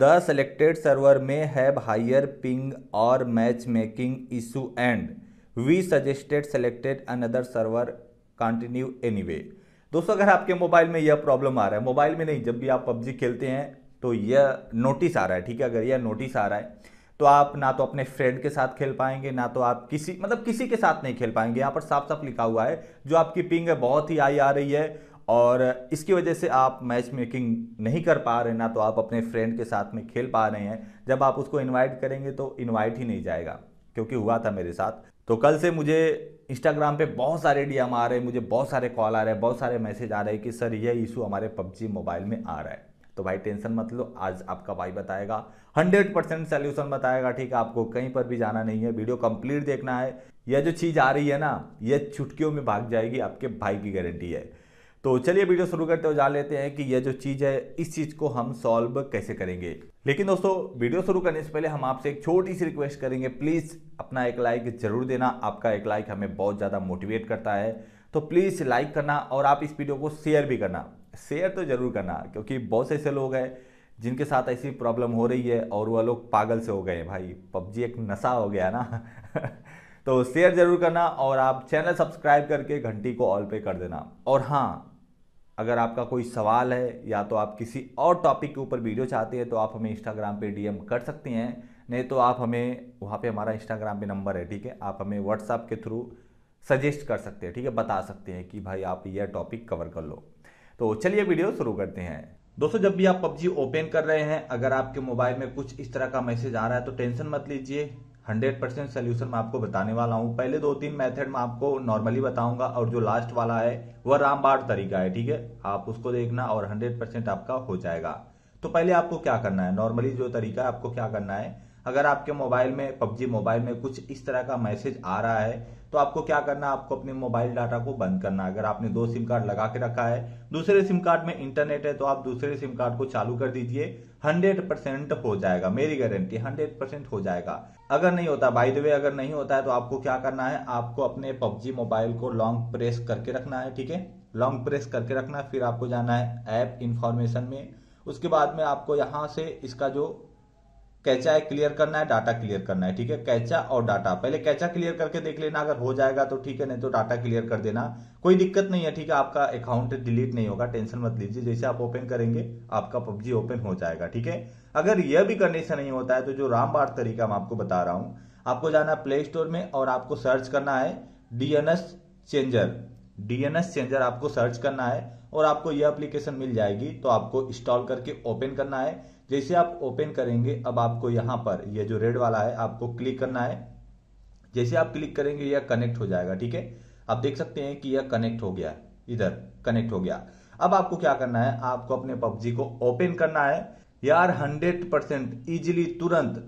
The selected server may have higher ping और match making issue and we suggested selected another server continue वे दोस्तों अगर आपके mobile में यह प्रॉब्लम आ रहा है मोबाइल में नहीं जब भी आप पबजी खेलते हैं तो यह नोटिस आ रहा है ठीक है अगर यह नोटिस आ रहा है तो आप ना तो अपने फ्रेंड के साथ खेल पाएंगे ना तो आप किसी मतलब किसी के साथ नहीं खेल पाएंगे यहाँ पर साफ साफ लिखा हुआ है जो आपकी पिंग है बहुत ही आई आ रही है और इसकी वजह से आप मैच मेकिंग नहीं कर पा रहे ना तो आप अपने फ्रेंड के साथ में खेल पा रहे हैं जब आप उसको इन्वाइट करेंगे तो इन्वाइट ही नहीं जाएगा क्योंकि हुआ था मेरे साथ तो कल से मुझे इंस्टाग्राम पे बहुत सारे डीएम आ रहे हैं मुझे बहुत सारे कॉल आ रहे हैं बहुत सारे मैसेज आ रहे हैं कि सर यह इशू हमारे पबजी मोबाइल में आ रहा है तो भाई टेंशन मत लो आज आपका भाई बताएगा 100 परसेंट सोल्यूशन बताएगा ठीक है आपको कहीं पर भी जाना नहीं है वीडियो कंप्लीट देखना है यह जो चीज़ आ रही है ना यह चुटकियों में भाग जाएगी आपके भाई की गारंटी है तो चलिए वीडियो शुरू करते हुए जान लेते हैं कि यह जो चीज़ है इस चीज़ को हम सॉल्व कैसे करेंगे लेकिन दोस्तों वीडियो शुरू करने से पहले हम आपसे एक छोटी सी रिक्वेस्ट करेंगे प्लीज़ अपना एक लाइक ज़रूर देना आपका एक लाइक हमें बहुत ज़्यादा मोटिवेट करता है तो प्लीज़ लाइक करना और आप इस वीडियो को शेयर भी करना शेयर तो ज़रूर करना क्योंकि बहुत से ऐसे लोग हैं जिनके साथ ऐसी प्रॉब्लम हो रही है और वह लोग पागल से हो गए भाई पबजी एक नशा हो गया ना तो शेयर ज़रूर करना और आप चैनल सब्सक्राइब करके घंटी को ऑल पे कर देना और हाँ अगर आपका कोई सवाल है या तो आप किसी और टॉपिक के ऊपर वीडियो चाहते हैं तो आप हमें इंस्टाग्राम पे डीएम कर सकते हैं नहीं तो आप हमें वहाँ पे हमारा इंस्टाग्राम पे नंबर है ठीक है आप हमें व्हाट्सअप के थ्रू सजेस्ट कर सकते हैं ठीक है बता सकते हैं कि भाई आप यह टॉपिक कवर कर लो तो चलिए वीडियो शुरू करते हैं दोस्तों जब भी आप पबजी ओपन कर रहे हैं अगर आपके मोबाइल में कुछ इस तरह का मैसेज आ रहा है तो टेंशन मत लीजिए हंड्रेड परसेंट सोल्यूशन मैं आपको बताने वाला हूँ पहले दो तीन मेथड मैं आपको नॉर्मली बताऊंगा और जो लास्ट वाला है वह रामबाड़ तरीका है ठीक है आप उसको देखना और हंड्रेड परसेंट आपका हो जाएगा तो पहले आपको क्या करना है नॉर्मली जो तरीका है आपको क्या करना है अगर आपके मोबाइल में पबजी मोबाइल में कुछ इस तरह का मैसेज आ रहा है तो आपको क्या करना है आपको अपने मोबाइल डाटा को बंद करना है अगर आपने दो सिम कार्ड लगा के रखा है दूसरे सिम कार्ड में इंटरनेट है तो आप दूसरे सिम कार्ड को चालू कर दीजिए हंड्रेड परसेंट हो जाएगा मेरी गारंटी हंड्रेड परसेंट हो जाएगा अगर नहीं होता बाई द वे अगर नहीं होता है तो आपको क्या करना है आपको अपने पबजी मोबाइल को लॉन्ग प्रेस करके रखना है ठीक है लॉन्ग प्रेस करके रखना फिर आपको जाना है ऐप इंफॉर्मेशन में उसके बाद में आपको यहाँ से इसका जो कैचा हम्म। क्लियर करना है डाटा क्लियर करना है ठीक है कैचा और डाटा पहले कैचा क्लियर करके देख लेना अगर हो जाएगा तो ठीक है नहीं तो डाटा क्लियर कर देना कोई दिक्कत नहीं है ठीक है आपका अकाउंट डिलीट नहीं होगा टेंशन मत लीजिए जैसे आप ओपन करेंगे आपका पबजी ओपन हो जाएगा ठीक है अगर यह भी कंडीशन नहीं होता है तो जो रामबाड़ तरीका मैं आपको बता रहा हूं आपको जाना प्ले स्टोर में और आपको सर्च करना है डीएनएस चेंजर डीएनएस चेंजर आपको सर्च करना है और आपको यह एप्लीकेशन मिल जाएगी तो आपको इंस्टॉल करके ओपन करना है जैसे आप ओपन करेंगे अब आपको यहां पर ये यह जो रेड वाला है आपको क्लिक करना है जैसे आप क्लिक करेंगे यह कनेक्ट हो जाएगा ठीक है आप देख सकते हैं कि यह कनेक्ट हो गया इधर कनेक्ट हो गया अब आपको क्या करना है आपको अपने पबजी को ओपन करना है यार हंड्रेड परसेंट इजिली तुरंत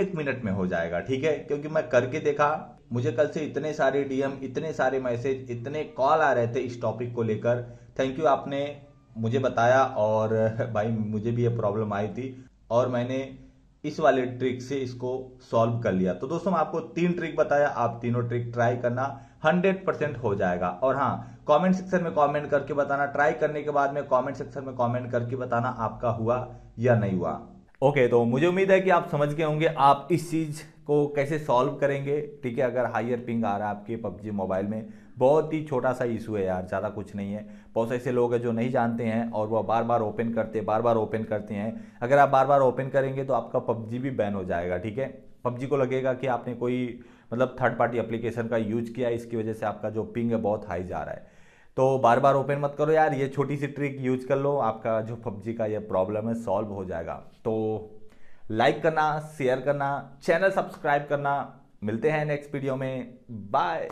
एक मिनट में हो जाएगा ठीक है क्योंकि मैं करके देखा मुझे कल से इतने सारे डीएम इतने सारे मैसेज इतने कॉल आ रहे थे इस टॉपिक को लेकर थैंक यू आपने मुझे बताया और भाई मुझे भी ये प्रॉब्लम आई थी और मैंने इस वाले ट्रिक से इसको सॉल्व कर लिया तो दोस्तों मैं आपको तीन ट्रिक बताया आप तीनों ट्रिक ट्राई करना 100 परसेंट हो जाएगा और हाँ कमेंट सेक्शन में कमेंट करके बताना ट्राई करने के बाद में कमेंट सेक्शन में कमेंट करके बताना आपका हुआ या नहीं हुआ ओके तो मुझे उम्मीद है कि आप समझ गए होंगे आप इस चीज़ को कैसे सॉल्व करेंगे ठीक है अगर हाइयर पिंग आ रहा है आपके पबजी मोबाइल में बहुत ही छोटा सा इशू है यार ज़्यादा कुछ नहीं है बहुत ऐसे लोग हैं जो नहीं जानते हैं और वह बार बार ओपन करते बार बार ओपन करते हैं अगर आप बार बार ओपन करेंगे तो आपका पबजी भी बैन हो जाएगा ठीक है पबजी को लगेगा कि आपने कोई मतलब थर्ड पार्टी एप्लीकेशन का यूज किया इसकी वजह से आपका जो पिंग है बहुत हाई जा रहा है तो बार बार ओपन मत करो यार ये छोटी सी ट्रिक यूज कर लो आपका जो पबजी का ये प्रॉब्लम है सॉल्व हो जाएगा तो लाइक करना शेयर करना चैनल सब्सक्राइब करना मिलते हैं नेक्स्ट वीडियो में बाय